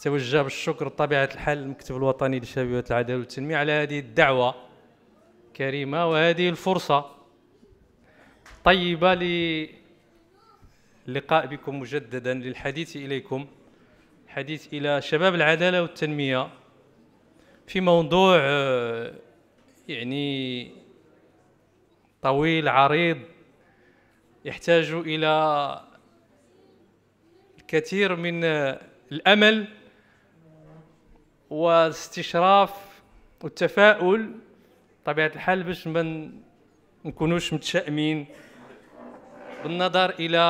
توجه بالشكر بطبيعه الحال للمكتب الوطني للشباب العداله والتنميه على هذه الدعوه الكريمه وهذه الفرصه طيبه للقاء بكم مجددا للحديث اليكم حديث الى شباب العداله والتنميه في موضوع آه، يعني طويل عريض يحتاج الى الكثير من آه، الامل والاستشراف والتفاؤل بطبيعه الحال باش ما نكونوش متشائمين بالنظر الى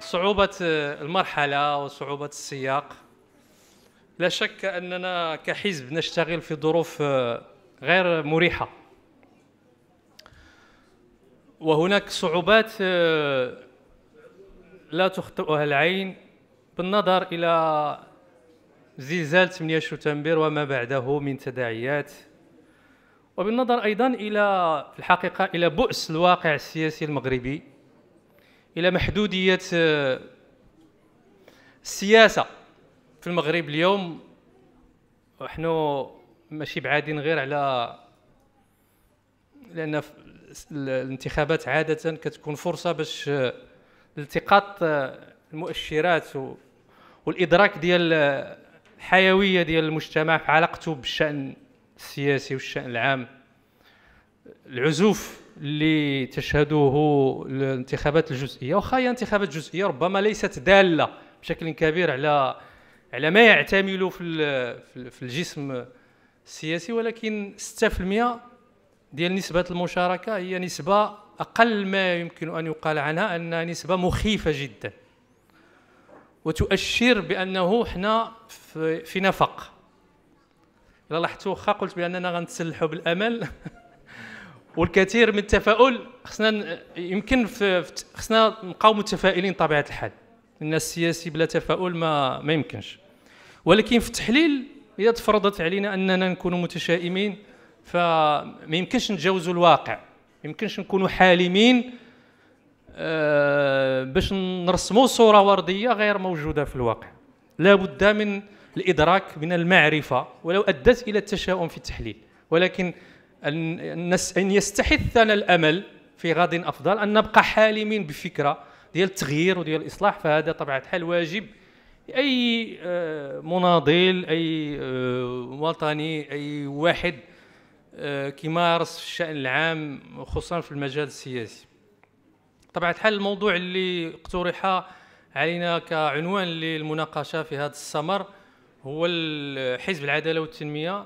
صعوبه المرحله وصعوبه السياق لا شك اننا كحزب نشتغل في ظروف غير مريحه وهناك صعوبات لا تخطئها العين بالنظر الى زلزال 8 شتنبر وما بعده من تداعيات وبالنظر ايضا الى في الحقيقه الى بؤس الواقع السياسي المغربي الى محدوديه آه، السياسه في المغرب اليوم ونحن ماشي بعادين غير على لان الانتخابات عاده كتكون فرصه باش آه، التقاط آه، المؤشرات والادراك ديال الحيويه ديال المجتمع في علاقته بالشان السياسي والشان العام العزوف اللي تشهده الانتخابات الجزئيه واخا هي انتخابات جزئيه ربما ليست داله بشكل كبير على على ما يعتمل في في الجسم السياسي ولكن 6% ديال نسبه المشاركه هي نسبه اقل ما يمكن ان يقال عنها انها نسبه مخيفه جدا وتؤشر بانه حنا في, نفق الا لاحظتوا واخا قلت باننا غنتسلحوا بالامل والكثير من التفاؤل خصنا يمكن خصنا نبقاو متفائلين طبيعه الحال لان السياسي بلا تفاؤل ما ما يمكنش ولكن في التحليل اذا تفرضت علينا اننا نكونوا متشائمين فما يمكنش نتجاوزوا الواقع يمكنش نكونوا حالمين آه، باش نرسموا صوره ورديه غير موجوده في الواقع لابد من الادراك من المعرفه ولو ادت الى التشاؤم في التحليل ولكن ان يستحثنا الامل في غد افضل ان نبقى حالمين بفكره ديال التغيير وديال الاصلاح فهذا طبعا حال واجب اي آه، مناضل اي آه، وطني اي واحد كيمارس الشان العام خصوصا في المجال السياسي طبعا الحال الموضوع اللي اقترح علينا كعنوان للمناقشه في هذا السمر هو حزب العداله والتنميه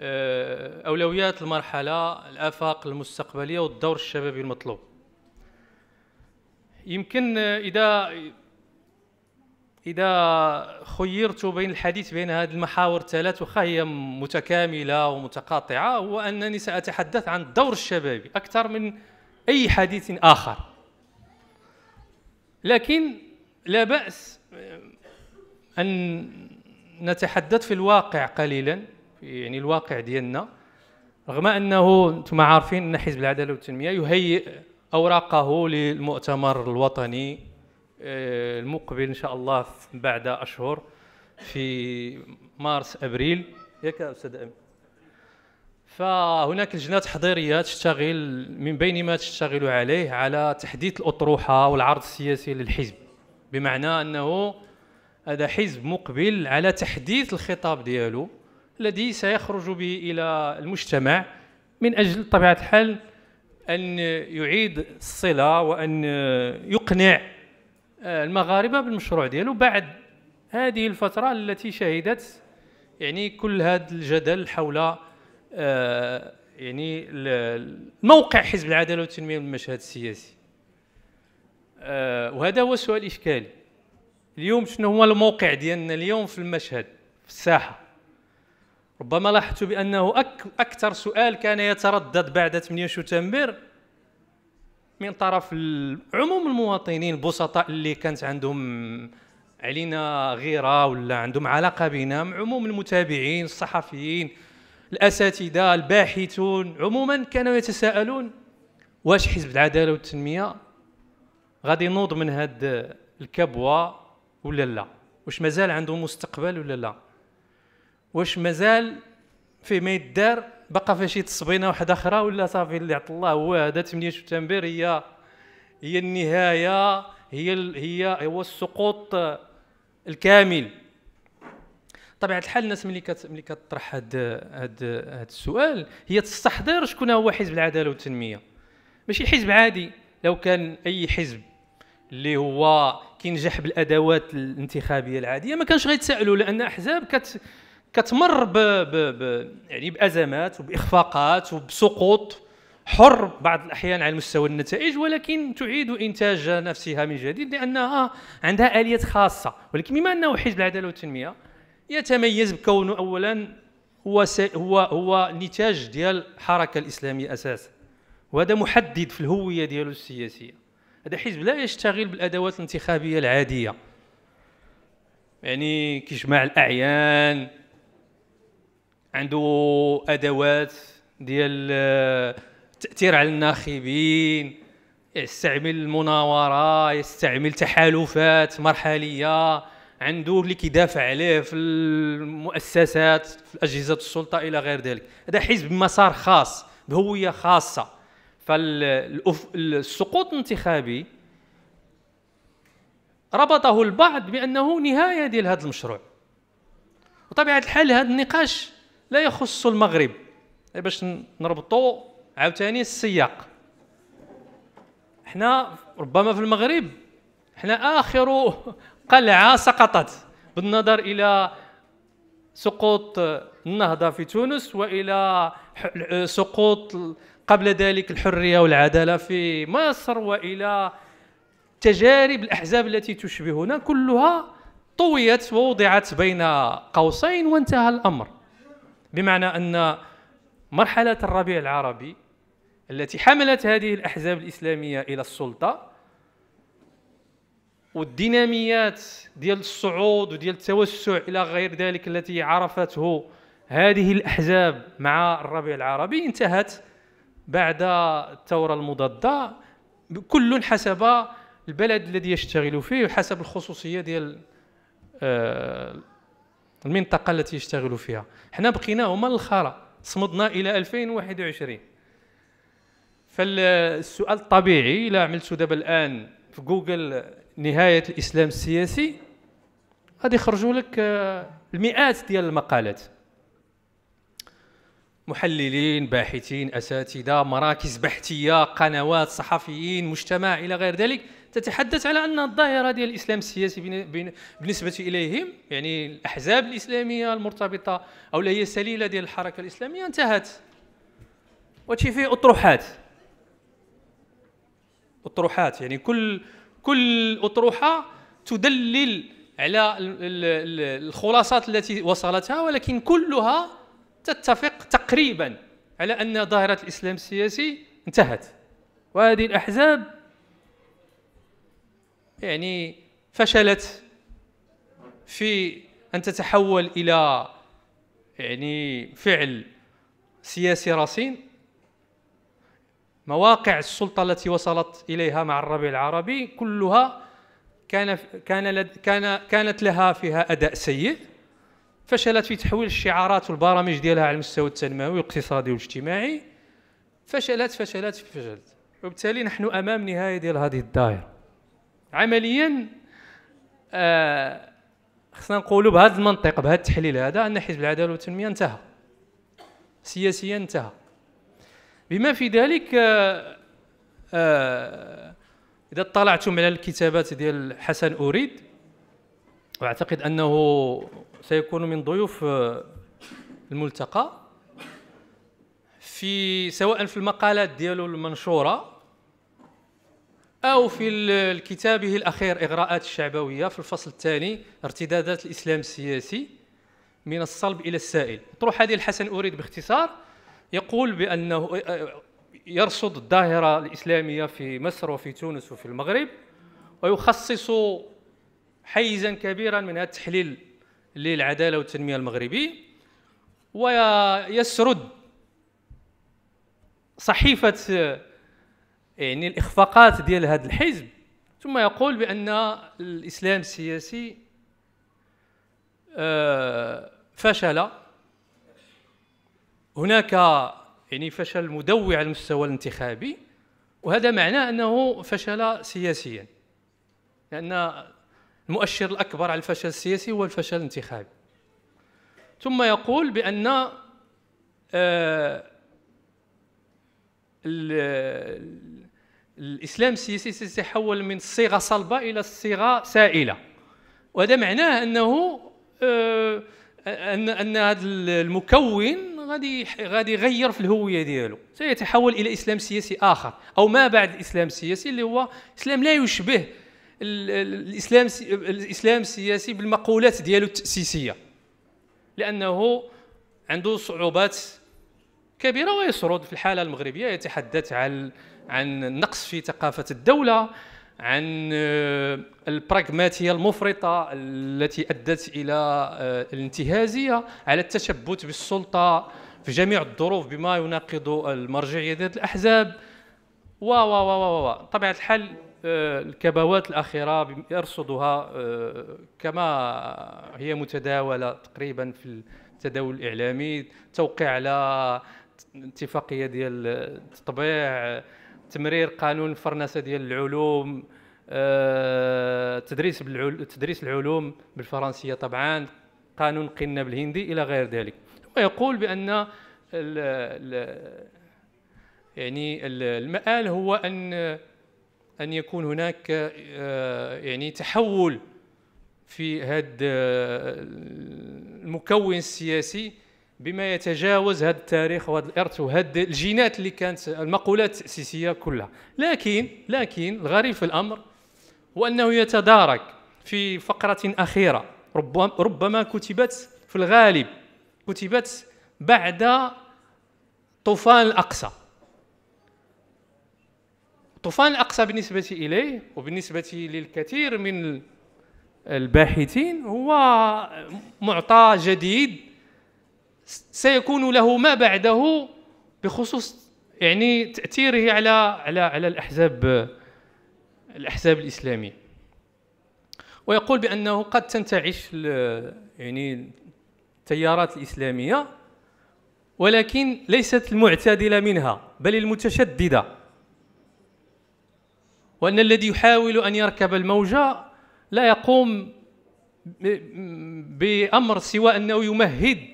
آه، اولويات المرحله الافاق المستقبليه والدور الشبابي المطلوب يمكن اذا اذا خيرت بين الحديث بين هذه المحاور الثلاث وخا هي متكامله ومتقاطعه هو انني ساتحدث عن الدور الشبابي اكثر من أي حديث آخر لكن لا بأس أن نتحدث في الواقع قليلا يعني الواقع ديالنا رغم أنه أنتم عارفين أن حزب العدالة والتنمية يهيئ أوراقه للمؤتمر الوطني آه، المقبل إن شاء الله بعد أشهر في مارس أبريل ياك أستاذ أمين فهناك لجنات تحضيريه تشتغل من بين ما تشتغل عليه على تحديث الاطروحه والعرض السياسي للحزب بمعنى انه هذا حزب مقبل على تحديث الخطاب ديالو الذي سيخرج به الى المجتمع من اجل بطبيعه الحال ان يعيد الصله وان يقنع المغاربه بالمشروع ديالو بعد هذه الفتره التي شهدت يعني كل هذا الجدل حول آه، يعني موقع حزب العداله والتنميه من المشهد السياسي آه، وهذا هو سؤال اشكالي اليوم شنو هو الموقع ديالنا اليوم في المشهد في الساحه ربما لاحظت بانه أك اكثر سؤال كان يتردد بعد 8 شتنبر من طرف عموم المواطنين البسطاء اللي كانت عندهم علينا غيره ولا عندهم علاقه بنا عموم المتابعين الصحفيين الاساتذه الباحثون عموما كانوا يتساءلون واش حزب العداله والتنميه غادي ينوض من هاد الكبوه ولا لا واش مازال عنده مستقبل ولا لا واش مازال فيه ما يدار بقى في شي تصبينه واحده اخرى ولا صافي اللي عطى الله هو هذا 8 سبتمبر هي هي النهايه هي هي هو السقوط الكامل بطبيعه الحال الناس ملي كت... ملي كطرح هاد هاد هاد السؤال هي تستحضر شكون هو حزب العداله والتنميه ماشي حزب عادي لو كان اي حزب اللي هو كينجح بالادوات الانتخابيه العاديه ما كانش غيتسالوا لان احزاب كت كتمر ب... ب... ب... يعني بازمات وباخفاقات وبسقوط حر بعض الاحيان على مستوى النتائج ولكن تعيد انتاج نفسها من جديد لانها عندها اليات خاصه ولكن بما انه حزب العداله والتنميه يتميز بكونه اولا هو هو هو نتاج ديال الحركه الاسلاميه اساسا وهذا محدد في الهويه ديالو السياسيه هذا حزب لا يشتغل بالادوات الانتخابيه العاديه يعني كيجمع الاعيان عنده ادوات ديال التاثير آه، على الناخبين يستعمل المناوره يستعمل تحالفات مرحليه عنده اللي كيدافع عليه في المؤسسات في اجهزه السلطه الى غير ذلك هذا حزب بمسار خاص بهويه خاصه فالسقوط الانتخابي ربطه البعض بانه نهايه ديال هذا المشروع وطبيعه الحال هذا النقاش لا يخص المغرب باش نربطو عاوتاني السياق حنا ربما في المغرب حنا اخر قلعه سقطت بالنظر الى سقوط النهضه في تونس والى سقوط قبل ذلك الحريه والعداله في مصر والى تجارب الاحزاب التي تشبهنا كلها طويت ووضعت بين قوسين وانتهى الامر بمعنى ان مرحله الربيع العربي التي حملت هذه الاحزاب الاسلاميه الى السلطه والديناميات ديال الصعود وديال التوسع الى غير ذلك التي عرفته هذه الاحزاب مع الربيع العربي انتهت بعد الثوره المضاده كل حسب البلد الذي يشتغل فيه وحسب الخصوصيه ديال آه، المنطقه التي يشتغل فيها حنا بقينا هما الخرى صمدنا الى 2021 فالسؤال الطبيعي الا عملت دابا الان في جوجل نهايه الاسلام السياسي غادي يخرجوا لك آه، المئات ديال المقالات محللين باحثين اساتذه مراكز بحثيه قنوات صحفيين مجتمع الى غير ذلك تتحدث على ان الظاهره ديال الاسلام السياسي بالنسبه اليهم يعني الاحزاب الاسلاميه المرتبطه او اللي هي سليله ديال الحركه الاسلاميه انتهت وتشي فيه اطروحات اطروحات يعني كل كل أطروحة تدلل على الخلاصات التي وصلتها ولكن كلها تتفق تقريبا على أن ظاهرة الإسلام السياسي انتهت وهذه الأحزاب يعني فشلت في أن تتحول إلى يعني فعل سياسي رصين مواقع السلطة التي وصلت إليها مع الربيع العربي كلها كان كان لد كان كانت لها فيها أداء سيء فشلت في تحويل الشعارات والبرامج ديالها على المستوى التنموي والاقتصادي والاجتماعي فشلت فشلت فشلت وبالتالي نحن أمام نهاية ديال هذه الدائرة عمليا آه خصنا نقولوا بهذا المنطق بهذا التحليل هذا أن حزب العدالة والتنمية انتهى سياسيا انتهى بما في ذلك آه، آه، اذا اطلعتم على الكتابات ديال حسن اريد واعتقد انه سيكون من ضيوف آه، الملتقى في سواء في المقالات ديالو المنشوره او في كتابه الاخير اغراءات الشعبويه في الفصل الثاني ارتدادات الاسلام السياسي من الصلب الى السائل طروح هذه الحسن اريد باختصار يقول بأنه يرصد الظاهرة الإسلامية في مصر وفي تونس وفي المغرب ويخصص حيزا كبيرا من التحليل للعدالة والتنمية المغربي ويسرد صحيفة يعني الإخفاقات ديال هذا الحزب ثم يقول بأن الإسلام السياسي فشل هناك يعني فشل مدوع على المستوى الانتخابي وهذا معناه انه فشل سياسيا لان المؤشر الاكبر على الفشل السياسي هو الفشل الانتخابي ثم يقول بان آه، الاسلام السياسي سيتحول من صيغه صلبه الى صيغه سائله وهذا معناه انه آه، ان ان هذا المكون غادي غادي يغير في الهويه ديالو سيتحول الى اسلام سياسي اخر او ما بعد الاسلام السياسي اللي هو اسلام لا يشبه الاسلام الاسلام السياسي بالمقولات ديالو التاسيسيه لانه عنده صعوبات كبيره ويسرد في الحاله المغربيه يتحدث عن عن النقص في ثقافه الدوله عن آه، البراغماتيه المفرطه التي ادت الى آه، الانتهازيه على التشبث بالسلطه في جميع الظروف بما يناقض المرجعيه ذات الاحزاب و و و و طبيعه الحال آه، الكبوات الاخيره يرصدها كما هي متداوله تقريبا في التداول الاعلامي توقيع على اتفاقيه ديال التطبيع تمرير قانون الفرنسه ديال العلوم آه، تدريس تدريس العلوم بالفرنسيه طبعا قانون قنا بالهندي الى غير ذلك ويقول بان ال ال يعني المآل هو ان ان يكون هناك آه، يعني تحول في هذا آه، المكون السياسي بما يتجاوز هذا التاريخ وهذا الارث وهذه الجينات اللي كانت المقولات التاسيسيه كلها لكن لكن الغريب في الامر هو انه يتدارك في فقره اخيره ربما كتبت في الغالب كتبت بعد طوفان الاقصى طوفان الاقصى بالنسبه اليه وبالنسبه للكثير من الباحثين هو معطى جديد سيكون له ما بعده بخصوص يعني تاثيره على على على الاحزاب الاحزاب الاسلاميه ويقول بانه قد تنتعش يعني التيارات الاسلاميه ولكن ليست المعتدله منها بل المتشدده وان الذي يحاول ان يركب الموجه لا يقوم بامر سوى انه يمهد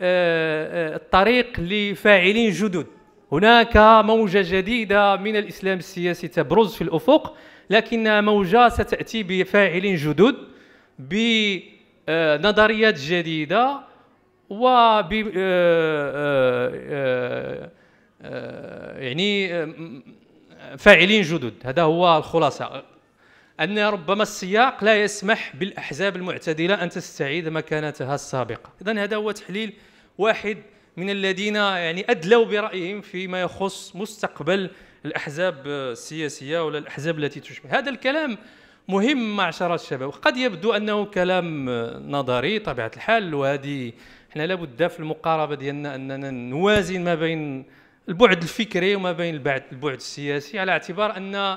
آه، آه، الطريق لفاعلين جدد هناك موجة جديدة من الإسلام السياسي تبرز في الأفق لكنها موجة ستأتي بفاعلين جدد بنظريات آه، جديدة و يعني فاعلين جدد هذا هو الخلاصة أن ربما السياق لا يسمح بالأحزاب المعتدلة أن تستعيد مكانتها السابقة إذا هذا هو تحليل واحد من الذين يعني أدلوا برأيهم فيما يخص مستقبل الأحزاب السياسية ولا الأحزاب التي تشبه هذا الكلام مهم معشر الشباب قد يبدو أنه كلام نظري طبيعة الحال وهذه احنا لابد في المقاربة ديالنا أننا نوازن ما بين البعد الفكري وما بين البعد البعد السياسي على اعتبار أن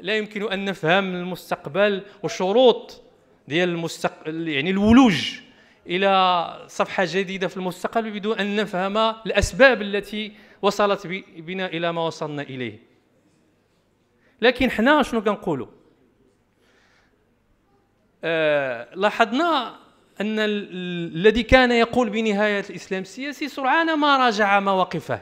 لا يمكن أن نفهم المستقبل وشروط ديال المستقبل يعني الولوج الى صفحه جديده في المستقبل بدون ان نفهم الاسباب التي وصلت بنا الى ما وصلنا اليه لكن حنا شنو كنقولوا آه لاحظنا ان الذي كان يقول بنهايه الاسلام السياسي سرعان ما راجع مواقفه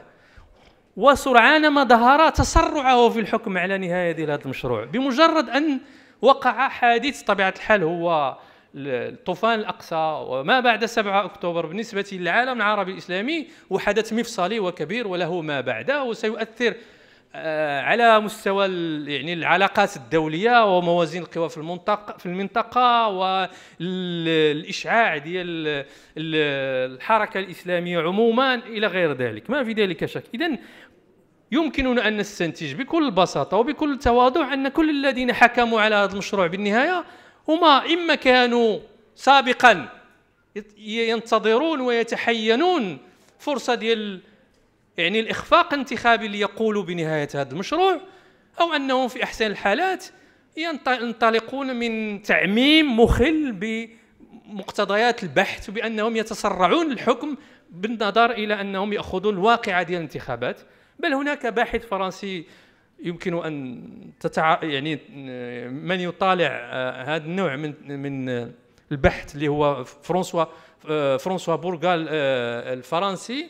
وسرعان ما ظهر تسرعه في الحكم على نهايه هذا المشروع بمجرد ان وقع حادث طبيعه الحال هو الطوفان الأقصى وما بعد 7 أكتوبر بالنسبة للعالم العربي الإسلامي هو حدث مفصلي وكبير وله ما بعده وسيؤثر آه، على مستوى يعني العلاقات الدوليه وموازين القوى في المنطقه في المنطقه والاشعاع ديال الحركه الاسلاميه عموما الى غير ذلك ما في ذلك شك اذا يمكننا ان نستنتج بكل بساطه وبكل تواضع ان كل الذين حكموا على هذا المشروع بالنهايه هما إما كانوا سابقا ينتظرون ويتحينون فرصة ديال يعني الإخفاق انتخابي اللي بنهاية هذا المشروع أو أنهم في أحسن الحالات ينطلقون من تعميم مخل بمقتضيات البحث بأنهم يتسرعون الحكم بالنظر إلى أنهم يأخذون الواقعة ديال الانتخابات بل هناك باحث فرنسي يمكن ان تتع... يعني من يطالع آه، هذا النوع من من البحث اللي هو فرانسوا آه، فرانسوا بورغال آه، الفرنسي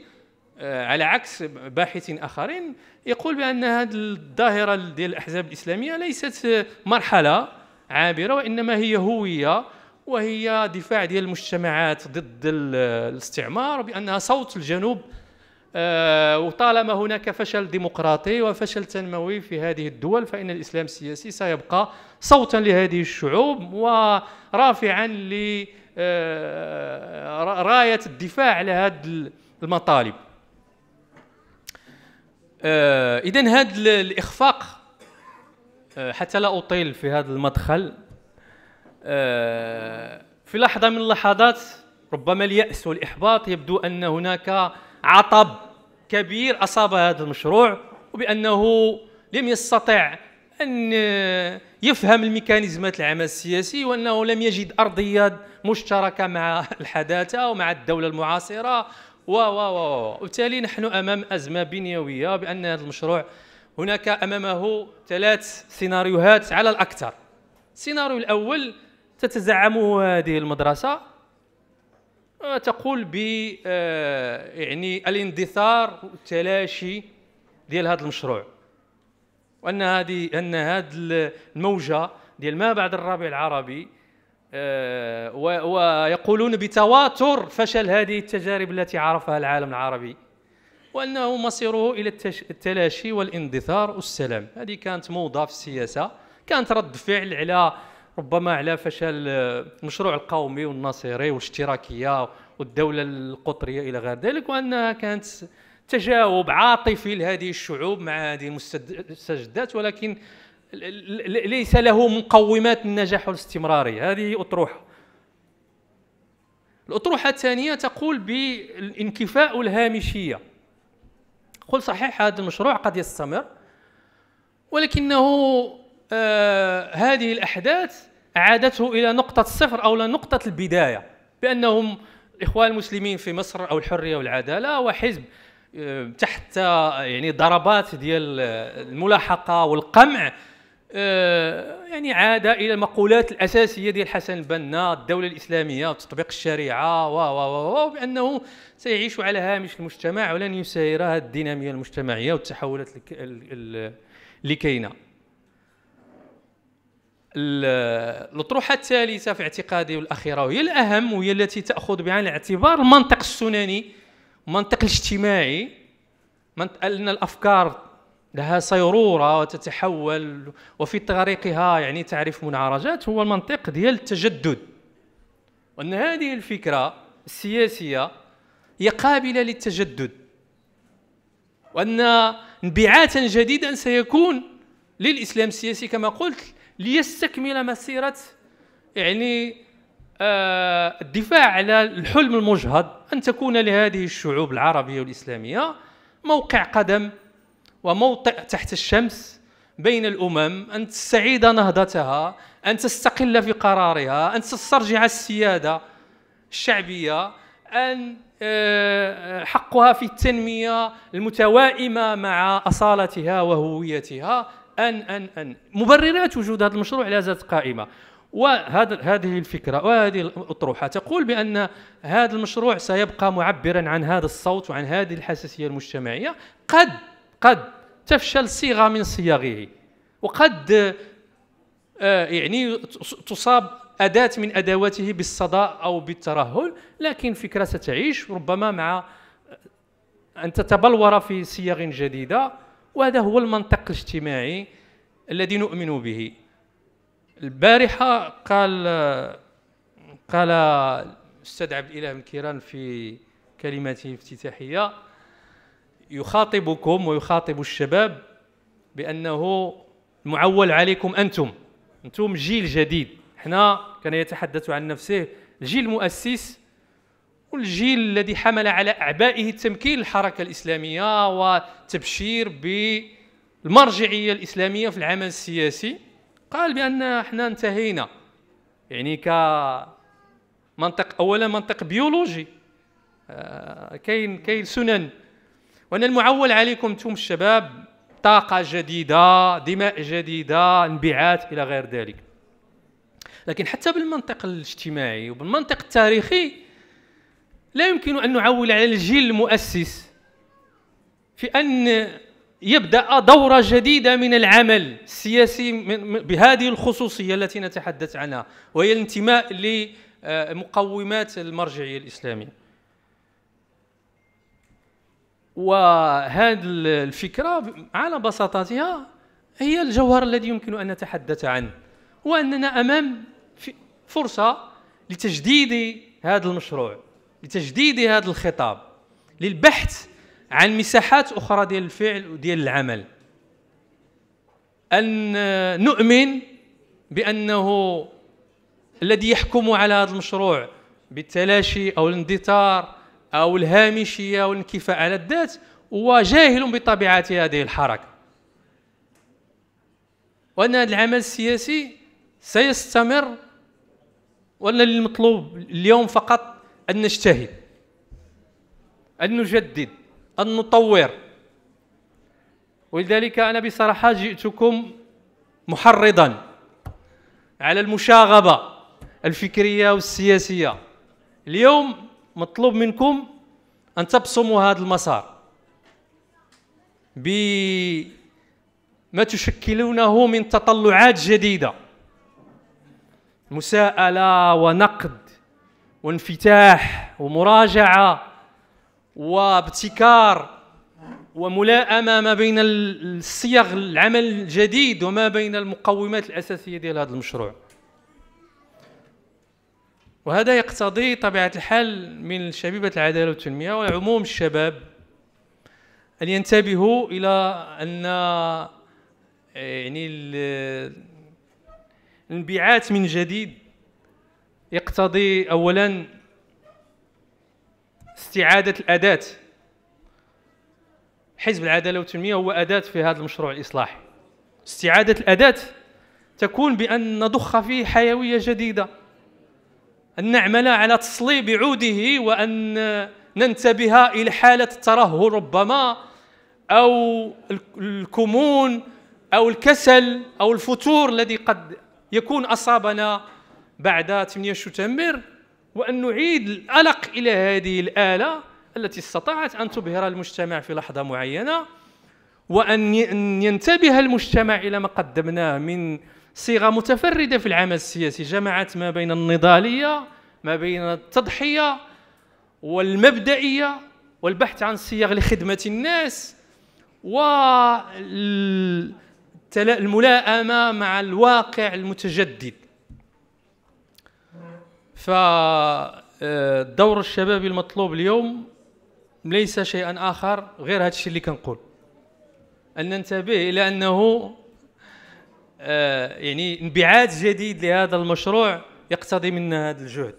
على عكس باحثين اخرين يقول بان هذه الظاهره ديال الاحزاب الاسلاميه ليست مرحله عابره وانما هي هويه وهي دفاع ديال المجتمعات ضد الاستعمار وبانها صوت الجنوب آه، وطالما هناك فشل ديمقراطي وفشل تنموي في هذه الدول فإن الإسلام السياسي سيبقى صوتا لهذه الشعوب ورافعا ل آه، راية الدفاع على هذه المطالب آه، إذا هذا الإخفاق حتى لا أطيل في هذا المدخل في لحظة من اللحظات ربما اليأس والإحباط يبدو أن هناك عطب كبير أصاب هذا المشروع وبأنه لم يستطع أن يفهم الميكانيزمات العمل السياسي وأنه لم يجد أرضية مشتركة مع الحداثة ومع الدولة المعاصرة و و و وبالتالي نحن أمام أزمة بنيوية بأن هذا المشروع هناك أمامه ثلاث سيناريوهات على الأكثر السيناريو الأول تتزعمه هذه المدرسة آه، تقول ب آه، يعني الاندثار والتلاشي ديال هذا المشروع وان هذه ان هذه الموجه ديال ما بعد الربيع العربي آه، ويقولون بتواتر فشل هذه التجارب التي عرفها العالم العربي وانه مصيره الى التلاشي والاندثار والسلام هذه كانت موضه في السياسه كانت رد فعل على ربما على فشل المشروع آه، القومي والناصري والاشتراكيه والدوله القطريه الى غير ذلك وانها كانت تجاوب عاطفي لهذه الشعوب مع هذه المستجدات ولكن ليس له مقومات النجاح والاستمرارية هذه أطروحة الأطروحة الثانية تقول بالانكفاء الهامشية قل صحيح هذا المشروع قد يستمر ولكنه آه، هذه الأحداث عادته إلى نقطة الصفر أو نقطة البداية بأنهم الإخوان المسلمين في مصر أو الحرية والعدالة وحزب آه، تحت آه، يعني ضربات ديال الملاحقة والقمع يعني عاد إلى المقولات الأساسية ديال حسن البنا الدولة الإسلامية وتطبيق الشريعة و و و بأنه سيعيش على هامش المجتمع ولن يسير الدينامية المجتمعية والتحولات اللي كاينه الأطروحة الثالثة في اعتقادي والأخيرة وهي الأهم وهي التي تأخذ بعين الاعتبار المنطق السنني المنطق الاجتماعي أن الأفكار لها صيرورة وتتحول وفي طريقها يعني تعرف منعرجات هو المنطق ديال التجدد وأن هذه الفكرة السياسية هي قابلة للتجدد وأن انبعاثا جديدا سيكون للإسلام السياسي كما قلت ليستكمل مسيره يعني آه، الدفاع على الحلم المجهد ان تكون لهذه الشعوب العربيه والاسلاميه موقع قدم وموطئ تحت الشمس بين الامم ان تستعيد نهضتها ان تستقل في قرارها ان تسترجع السياده الشعبيه ان آه، حقها في التنميه المتوائمه مع اصالتها وهويتها ان ان ان مبررات وجود هذا المشروع لا زالت قائمه وهذا هذه الفكره وهذه الاطروحه تقول بان هذا المشروع سيبقى معبرا عن هذا الصوت وعن هذه الحساسيه المجتمعيه قد قد تفشل صيغه من صياغه وقد آه، يعني تصاب أداة من أدواته بالصدى أو بالترهل لكن فكرة ستعيش ربما مع أن تتبلور في صيغ جديدة وهذا هو المنطق الاجتماعي الذي نؤمن به البارحه قال قال الاستاذ عبد الاله بن كيران في كلماته الافتتاحيه يخاطبكم ويخاطب الشباب بانه المعول عليكم انتم انتم جيل جديد حنا كان يتحدث عن نفسه جيل مؤسس والجيل الذي حمل على أعبائه تمكين الحركة الإسلامية وتبشير بالمرجعية الإسلامية في العمل السياسي قال بأن احنا انتهينا يعني ك منطق أولا منطق بيولوجي آه، كاين كاين سنن وأنا المعول عليكم أنتم الشباب طاقة جديدة دماء جديدة انبعاث إلى غير ذلك لكن حتى بالمنطق الاجتماعي وبالمنطق التاريخي لا يمكن أن نعول على الجيل المؤسس في أن يبدأ دورة جديدة من العمل السياسي بهذه الخصوصية التي نتحدث عنها وهي الانتماء لمقومات المرجعية الإسلامية وهذه الفكرة على بساطتها هي الجوهر الذي يمكن أن نتحدث عنه واننا أمام فرصة لتجديد هذا المشروع لتجديد هذا الخطاب للبحث عن مساحات اخرى ديال الفعل وديال العمل ان نؤمن بانه الذي يحكم على هذا المشروع بالتلاشي او الاندثار او الهامشيه او الانكفاء على الذات هو جاهل بطبيعه هذه الحركه وان هذا العمل السياسي سيستمر وان المطلوب اليوم فقط أن نجتهد أن نجدد أن نطور ولذلك أنا بصراحة جئتكم محرضا على المشاغبة الفكرية والسياسية اليوم مطلوب منكم أن تبصموا هذا المسار بما تشكلونه من تطلعات جديدة مساءلة ونقد وانفتاح ومراجعه وابتكار وملائمه ما بين الصيغ العمل الجديد وما بين المقومات الاساسيه ديال هذا المشروع وهذا يقتضي طبيعه الحال من شبيبه العداله والتنميه وعموم الشباب ان ينتبهوا الى ان يعني الانبعاث من جديد يقتضي اولا استعاده الاداه حزب العداله والتنميه هو اداه في هذا المشروع الاصلاحي استعاده الاداه تكون بان نضخ فيه حيويه جديده ان نعمل على تصليب عوده وان ننتبه الى حاله الترهل ربما او الكمون او الكسل او الفتور الذي قد يكون اصابنا بعد 8 شتمبر وأن نعيد الألق إلى هذه الآلة التي استطاعت أن تبهر المجتمع في لحظة معينة وأن ينتبه المجتمع إلى ما قدمناه من صيغة متفردة في العمل السياسي جمعت ما بين النضالية ما بين التضحية والمبدئية والبحث عن صيغ لخدمة الناس والملائمة مع الواقع المتجدد فالدور الشبابي المطلوب اليوم ليس شيئا اخر غير هذا الشيء اللي كنقول ان ننتبه الى انه آه، يعني انبعاث جديد لهذا المشروع يقتضي منا هذا الجهد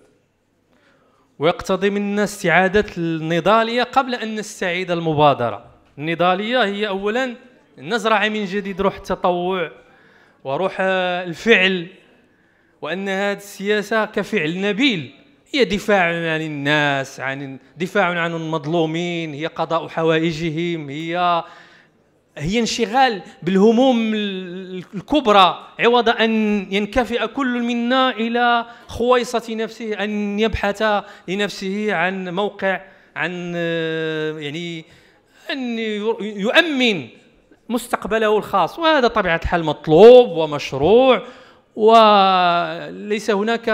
ويقتضي منا استعادة النضالية قبل أن نستعيد المبادرة النضالية هي أولا نزرع من جديد روح التطوع وروح الفعل وأن هذه السياسة كفعل نبيل هي دفاع عن الناس عن دفاع عن المظلومين هي قضاء حوائجهم هي هي انشغال بالهموم الكبرى عوض أن ينكفئ كل منا إلى خويصة نفسه أن يبحث لنفسه عن موقع عن يعني أن يؤمن مستقبله الخاص وهذا طبيعة الحال مطلوب ومشروع وليس هناك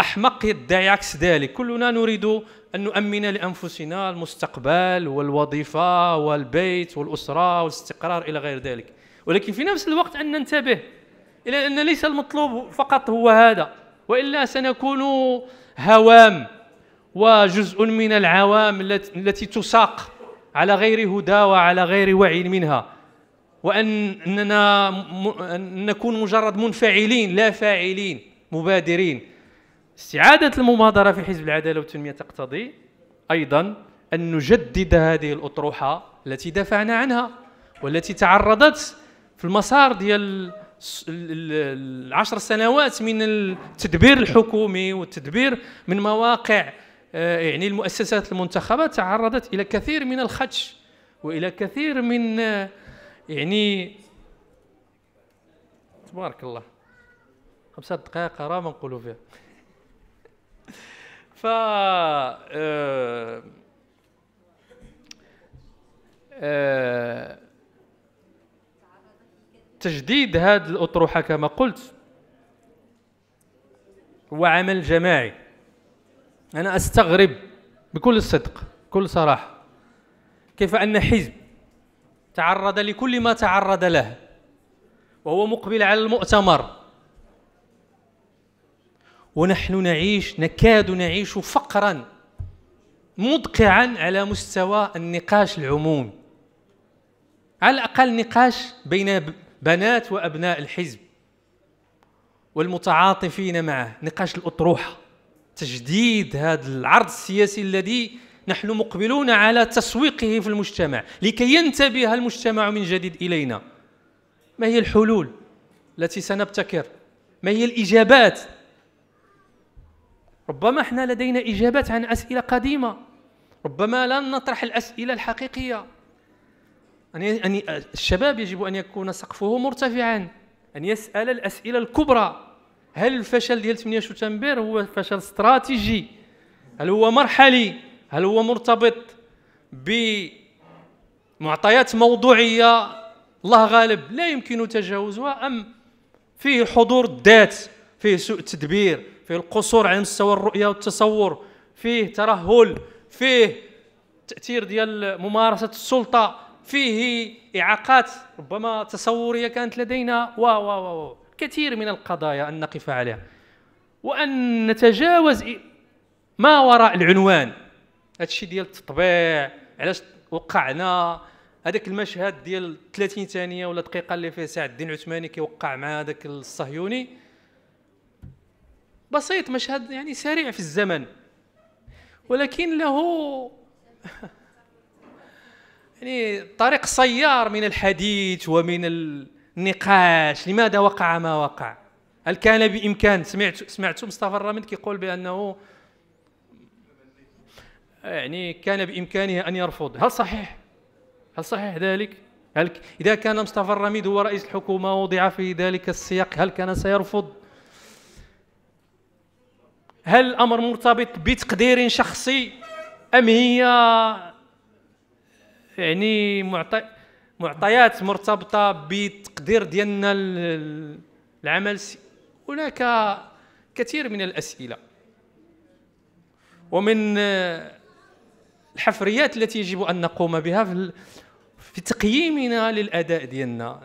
احمق يدعي عكس ذلك كلنا نريد ان نؤمن لانفسنا المستقبل والوظيفه والبيت والاسره والاستقرار الى غير ذلك ولكن في نفس الوقت ان ننتبه الى ان ليس المطلوب فقط هو هذا والا سنكون هوام وجزء من العوام التي تساق على غير هدى وعلى غير وعي منها وأننا أن نكون مجرد منفعلين لا فاعلين مبادرين استعادة المبادرة في حزب العدالة والتنمية تقتضي أيضا أن نجدد هذه الأطروحة التي دافعنا عنها والتي تعرضت في المسار ديال العشر سنوات من التدبير الحكومي والتدبير من مواقع آه، يعني المؤسسات المنتخبة تعرضت إلى كثير من الخدش وإلى كثير من آه، يعني تبارك الله خمسة دقائق راه ما نقولوا فيها ف آه، آه، تجديد هذه الأطروحة كما قلت هو عمل جماعي أنا أستغرب بكل الصدق بكل صراحة كيف أن حزب تعرض لكل ما تعرض له وهو مقبل على المؤتمر ونحن نعيش نكاد نعيش فقرا مدقعا على مستوى النقاش العموم على الأقل نقاش بين بنات وأبناء الحزب والمتعاطفين معه نقاش الأطروحة تجديد هذا العرض السياسي الذي نحن مقبلون على تسويقه في المجتمع لكي ينتبه المجتمع من جديد إلينا ما هي الحلول التي سنبتكر ما هي الإجابات ربما احنا لدينا إجابات عن أسئلة قديمة ربما لا نطرح الأسئلة الحقيقية أن الشباب يجب أن يكون سقفه مرتفعا أن يسأل الأسئلة الكبرى هل الفشل ديال 8 شتنبر هو فشل استراتيجي هل هو مرحلي هل هو مرتبط بمعطيات موضوعيه الله غالب لا يمكن تجاوزها ام فيه حضور الذات فيه سوء التدبير فيه القصور على مستوى الرؤيه والتصور فيه ترهل فيه تاثير ديال ممارسه السلطه فيه اعاقات ربما تصوريه كانت لدينا و و و كثير من القضايا ان نقف عليها وان نتجاوز ما وراء العنوان هذا الشيء ديال التطبيع علاش وقعنا هذاك المشهد ديال 30 ثانيه ولا دقيقه اللي فيه سعد الدين عثماني كيوقع مع هذاك الصهيوني بسيط مشهد يعني سريع في الزمن ولكن له يعني طريق سيار من الحديث ومن النقاش لماذا وقع ما وقع هل كان بامكان سمعت سمعت مصطفى الرامد كيقول بانه يعني كان بإمكانه أن يرفض هل صحيح؟ هل صحيح ذلك؟ هل إذا كان مصطفى الرميد هو رئيس الحكومة وضع في ذلك السياق هل كان سيرفض؟ هل الأمر مرتبط بتقدير شخصي أم هي يعني معطيات مرتبطة بتقدير ديالنا العمل هناك كثير من الأسئلة ومن الحفريات التي يجب ان نقوم بها في في تقييمنا للاداء ديالنا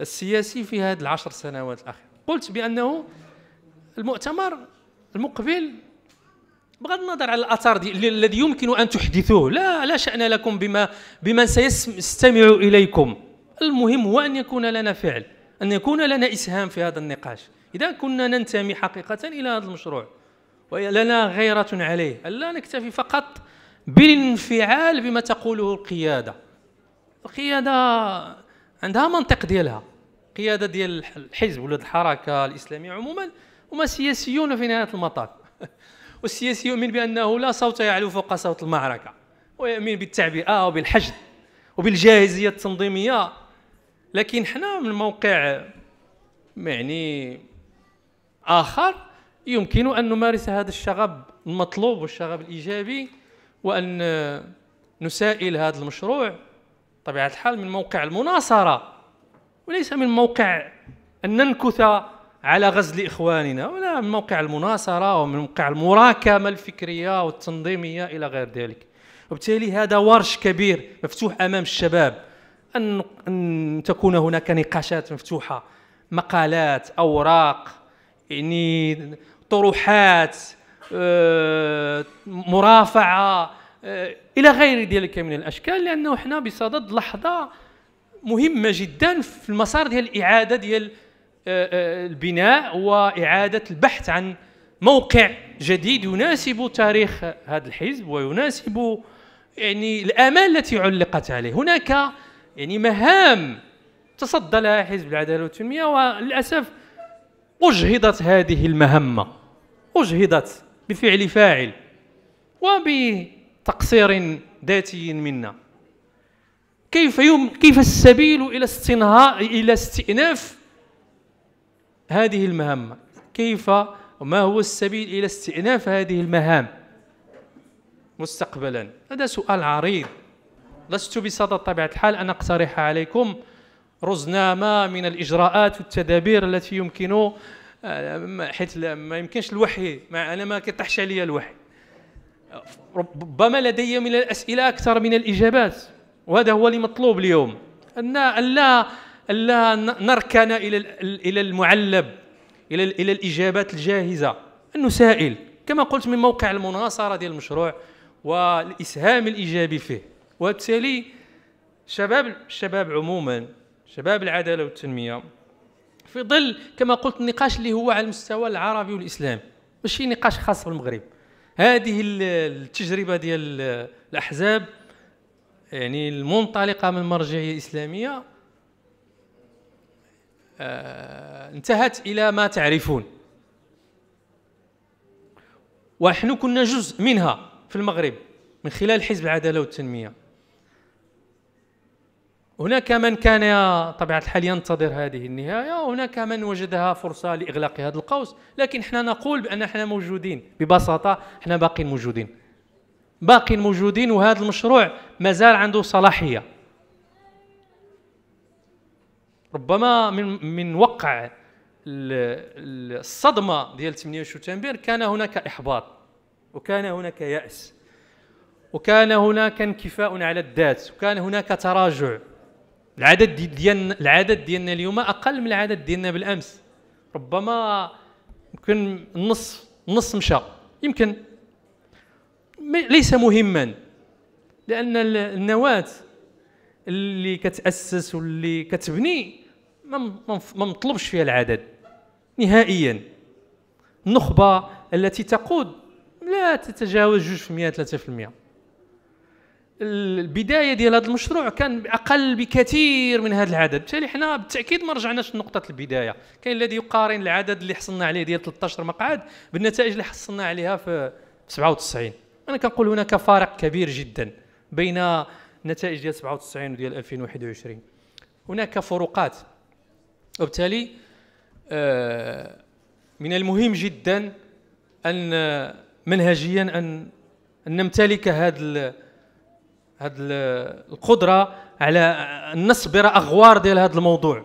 السياسي في هذه العشر سنوات الاخيره قلت بانه المؤتمر المقبل بغض النظر على الاثار الذي يمكن ان تحدثوه لا لا شان لكم بما بما سيستمع اليكم المهم هو ان يكون لنا فعل ان يكون لنا اسهام في هذا النقاش اذا كنا ننتمي حقيقه الى هذا المشروع ولنا غيره عليه الا نكتفي فقط بالانفعال بما تقوله القياده القياده عندها منطق ديالها القياده ديال الحزب ولا الحركه الاسلاميه عموما هما سياسيون في نهايه المطاف والسياسي يؤمن بانه لا صوت يعلو فوق صوت المعركه ويؤمن بالتعبئه وبالحشد وبالجاهزيه التنظيميه لكن حنا من موقع يعني اخر يمكن ان نمارس هذا الشغب المطلوب والشغب الايجابي وأن نسائل هذا المشروع طبيعة الحال من موقع المناصرة وليس من موقع أن ننكث على غزل إخواننا ولا من موقع المناصرة ومن موقع المراكمة الفكرية والتنظيمية إلى غير ذلك وبالتالي هذا ورش كبير مفتوح أمام الشباب أن, أن تكون هناك نقاشات مفتوحة مقالات أوراق يعني طروحات آه، مرافعه آه، الى غير ذلك من الاشكال لانه حنا بصدد لحظه مهمه جدا في المسار ديال الاعاده ديال آه، البناء واعاده البحث عن موقع جديد يناسب تاريخ هذا الحزب ويناسب يعني الامال التي علقت عليه هناك يعني مهام تصدى لها حزب العداله والتنميه وللاسف اجهضت هذه المهمه اجهضت بفعل فاعل وبتقصير ذاتي منا كيف يم كيف السبيل الى استنها الى استئناف هذه المهمه كيف وما هو السبيل الى استئناف هذه المهام مستقبلا هذا سؤال عريض لست بصدد طبيعه الحال ان اقترح عليكم رزنامه من الاجراءات والتدابير التي يمكن حيت ما يمكنش الوحي ما انا ما كيطيحش عليا الوحي ربما لدي من الاسئله اكثر من الاجابات وهذا هو المطلوب اليوم ان لا الا نركن الى الى المعلب الى الى الاجابات الجاهزه ان نسائل كما قلت من موقع المناصره ديال المشروع والاسهام الايجابي فيه وبالتالي شباب الشباب عموما شباب العداله والتنميه في ظل كما قلت النقاش اللي هو على المستوى العربي والاسلامي ماشي نقاش خاص بالمغرب هذه التجربه ديال الاحزاب يعني المنطلقه من مرجعيه اسلاميه آه، انتهت الى ما تعرفون ونحن كنا جزء منها في المغرب من خلال حزب العداله والتنميه هناك من كان طبعا الحال ينتظر هذه النهاية هناك من وجدها فرصة لإغلاق هذا القوس لكن احنا نقول بأن احنا موجودين ببساطة احنا باقين موجودين باقين موجودين وهذا المشروع مازال عنده صلاحية ربما من من وقع الصدمة ديال 8 شتنبر كان هناك إحباط وكان هناك يأس وكان هناك انكفاء على الذات وكان هناك تراجع العدد دي ديالنا العدد ديالنا اليوم اقل من العدد ديالنا بالامس ربما يمكن النص نص مشى يمكن ليس مهما لان النواه اللي كتاسس واللي كتبني ما مطلوبش فيها العدد نهائيا النخبه التي تقود لا تتجاوز 2% 3% البدايه ديال هذا المشروع كان اقل بكثير من هذا العدد بالتالي حنا بالتاكيد ما رجعناش لنقطه البدايه كاين الذي يقارن العدد اللي حصلنا عليه ديال 13 مقعد بالنتائج اللي حصلنا عليها في 97 انا كنقول هناك فارق كبير جدا بين النتائج ديال 97 وديال 2021 هناك فروقات وبالتالي آه، من المهم جدا ان منهجيا ان نمتلك هذا هاد القدره على ان نصبر اغوار ديال هذا الموضوع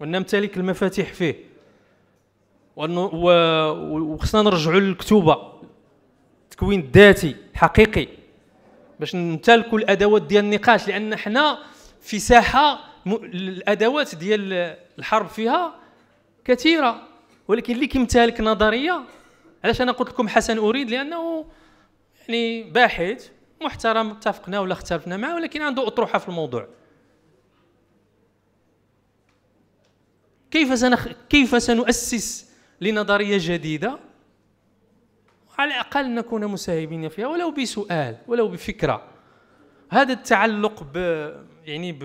ونمتلك المفاتيح فيه وانه وخصنا نرجعوا للكتوبه التكوين الذاتي الحقيقي باش نمتلكوا الادوات ديال النقاش لان حنا في ساحه الادوات ديال الحرب فيها كثيره ولكن اللي كيمتلك نظريه علاش انا قلت لكم حسن اريد لانه يعني باحث محترم اتفقنا ولا اختلفنا معه ولكن عنده اطروحه في الموضوع كيف سنخ... كيف سنؤسس لنظريه جديده على الاقل نكون مساهمين فيها ولو بسؤال ولو بفكره هذا التعلق ب يعني ب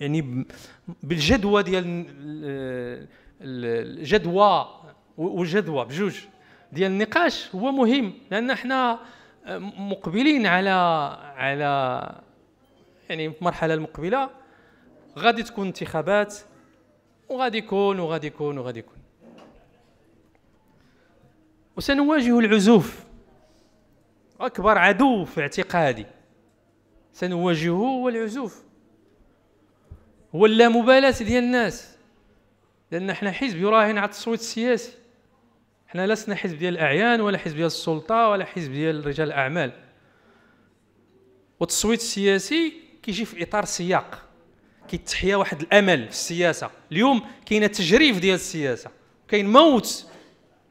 يعني ب... بالجدوى ديال الجدوى والجدوى بجوج ديال النقاش هو مهم لان احنا مقبلين على على يعني في المرحله المقبله غادي تكون انتخابات وغادي يكون وغادي يكون وغادي يكون وسنواجه العزوف اكبر عدو في اعتقادي سنواجهه هو العزوف هو اللامبالاه ديال الناس لان احنا حزب يراهن على التصويت السياسي حنا لسنا حزب ديال الاعيان ولا حزب ديال السلطه ولا حزب ديال رجال الاعمال والتصويت السياسي كيجي في اطار سياق كيتحيا واحد الامل في السياسه اليوم كاين تجريف ديال السياسه كاين موت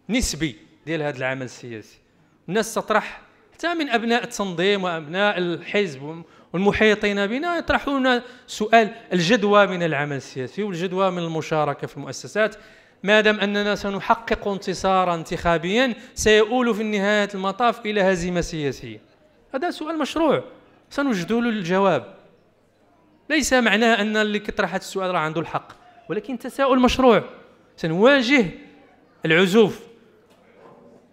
نسبي ديال هذا العمل السياسي الناس تطرح حتى من ابناء التنظيم وابناء الحزب والمحيطين بنا يطرحون سؤال الجدوى من العمل السياسي والجدوى من المشاركه في المؤسسات ما دام أننا سنحقق انتصارا انتخابيا سيؤول في نهاية المطاف إلى هزيمة سياسية هذا سؤال مشروع سنجد له الجواب ليس معناه أن اللي كيطرح هذا السؤال راه عنده الحق ولكن تساؤل مشروع سنواجه العزوف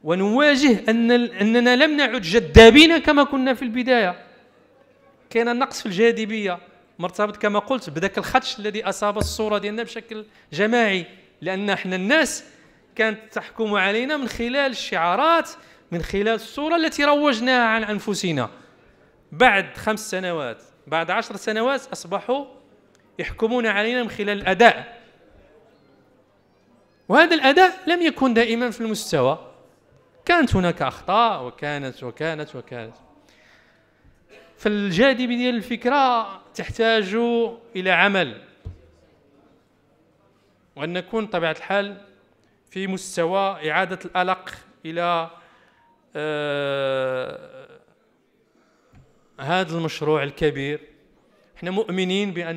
ونواجه أن أننا لم نعد جذابين كما كنا في البداية كان نقص في الجاذبية مرتبط كما قلت بذاك الخدش الذي أصاب الصورة ديالنا بشكل جماعي لأن احنا الناس كانت تحكم علينا من خلال الشعارات من خلال الصورة التي روجناها عن أنفسنا بعد خمس سنوات بعد عشر سنوات أصبحوا يحكمون علينا من خلال الأداء وهذا الأداء لم يكن دائما في المستوى كانت هناك أخطاء وكانت وكانت وكانت فالجاذبيه ديال الفكرة تحتاج إلى عمل وأن نكون طبيعة الحال في مستوى إعادة الألق إلى آه هذا المشروع الكبير احنا مؤمنين بأن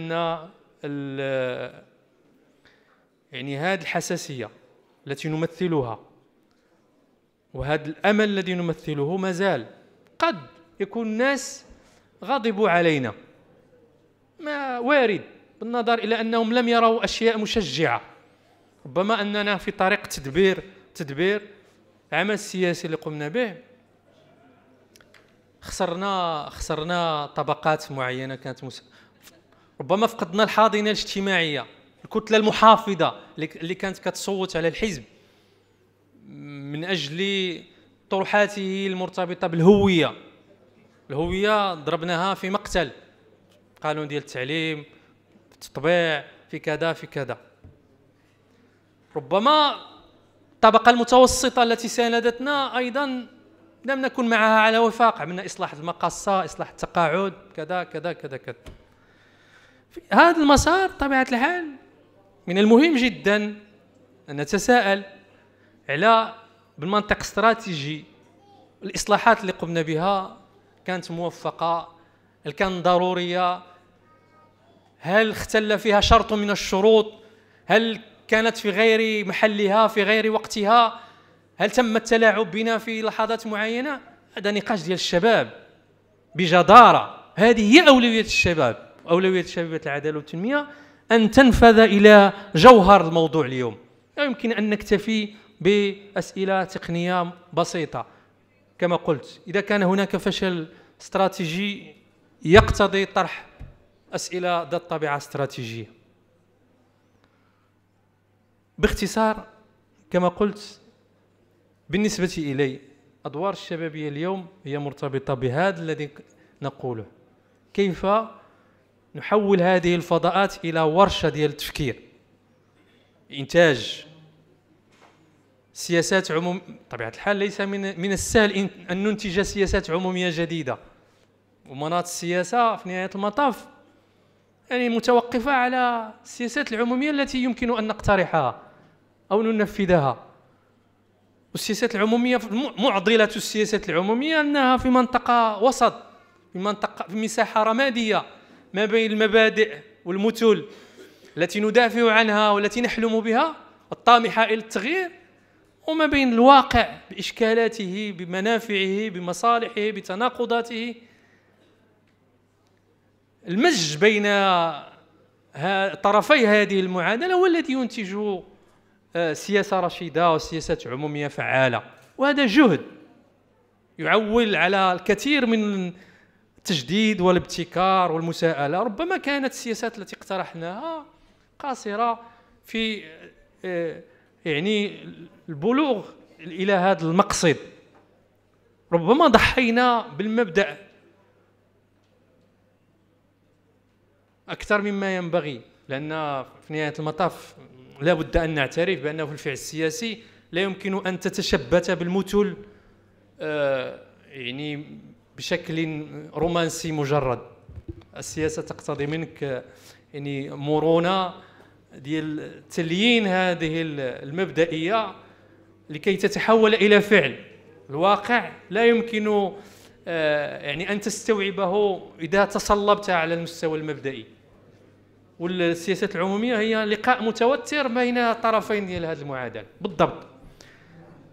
يعني هذه الحساسية التي نمثلها وهذا الأمل الذي نمثله ما زال قد يكون الناس غضبوا علينا ما وارد بالنظر إلى أنهم لم يروا أشياء مشجعة ربما أننا في طريق تدبير تدبير العمل السياسي اللي قمنا به خسرنا خسرنا طبقات معينة كانت مس... ربما فقدنا الحاضنة الاجتماعية الكتلة المحافظة اللي كانت كتصوت على الحزب من أجل طروحاته المرتبطة بالهوية الهوية ضربناها في مقتل قانون ديال التعليم تطبيع في كذا في كذا ربما الطبقه المتوسطه التي ساندتنا ايضا لم نكن معها على وفاق عملنا اصلاح المقصه اصلاح التقاعد كذا كذا كذا كذا في هذا المسار طبيعه الحال من المهم جدا ان نتساءل على بالمنطق استراتيجي الاصلاحات اللي قمنا بها كانت موفقه هل كانت ضروريه هل اختل فيها شرط من الشروط هل كانت في غير محلها في غير وقتها هل تم التلاعب بنا في لحظات معينه هذا نقاش ديال الشباب بجداره هذه هي اولويه الشباب اولويه شبيبه العداله والتنميه ان تنفذ الى جوهر الموضوع اليوم لا يمكن ان نكتفي باسئله تقنيه بسيطه كما قلت اذا كان هناك فشل استراتيجي يقتضي طرح أسئلة ذات طبيعة استراتيجية باختصار كما قلت بالنسبة إلي أدوار الشبابية اليوم هي مرتبطة بهذا الذي نقوله كيف نحول هذه الفضاءات إلى ورشة ديال التفكير إنتاج سياسات عموم طبيعة الحال ليس من من السهل أن ننتج سياسات عمومية جديدة ومناط السياسة في نهاية المطاف يعني متوقفة على السياسات العمومية التي يمكن أن نقترحها أو ننفذها والسياسات العمومية معضلة السياسات العمومية أنها في منطقة وسط في منطقة في مساحة رمادية ما بين المبادئ والمثل التي ندافع عنها والتي نحلم بها الطامحة إلى التغيير وما بين الواقع بإشكالاته بمنافعه بمصالحه بتناقضاته المزج بين طرفي هذه المعادلة هو الذي ينتج آه، سياسة رشيدة وسياسة عمومية فعالة وهذا جهد يعول على الكثير من التجديد والابتكار والمساءلة ربما كانت السياسات التي اقترحناها قاصرة في آه، يعني البلوغ إلى هذا المقصد ربما ضحينا بالمبدأ اكثر مما ينبغي لان في نهايه المطاف لا بد ان نعترف بانه في الفعل السياسي لا يمكن ان تتشبت بالمثل آه يعني بشكل رومانسي مجرد السياسه تقتضي منك يعني مرونه ديال تليين هذه المبدئيه لكي تتحول الى فعل الواقع لا يمكن آه يعني ان تستوعبه اذا تصلبت على المستوى المبدئي والسياسات العموميه هي لقاء متوتر بين الطرفين ديال هذه المعادله بالضبط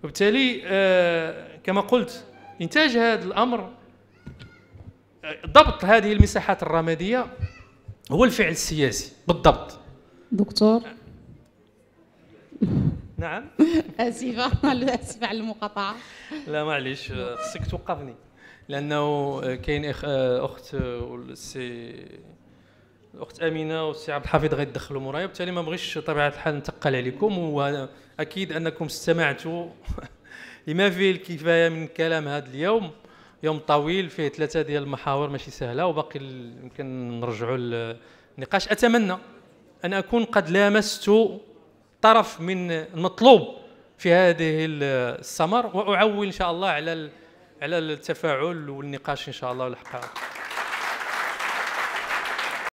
وبالتالي آه، كما قلت انتاج هذا الامر آه، ضبط هذه المساحات الرماديه هو الفعل السياسي بالضبط دكتور نعم اسفه اسفه على المقاطعه لا معليش خصك توقفني لانه آه، كاين اخت والسي الاخت امينه والسي عبد الحفيظ غيدخلوا مورايا وبالتالي ما بغيتش طبيعه الحال نتقل عليكم واكيد انكم استمعتوا لما فيه الكفايه من كلام هذا اليوم يوم طويل فيه ثلاثه ديال المحاور ماشي سهله وباقي يمكن نرجعوا للنقاش اتمنى ان اكون قد لامست طرف من المطلوب في هذه السمر واعول ان شاء الله على على التفاعل والنقاش ان شاء الله والحقائق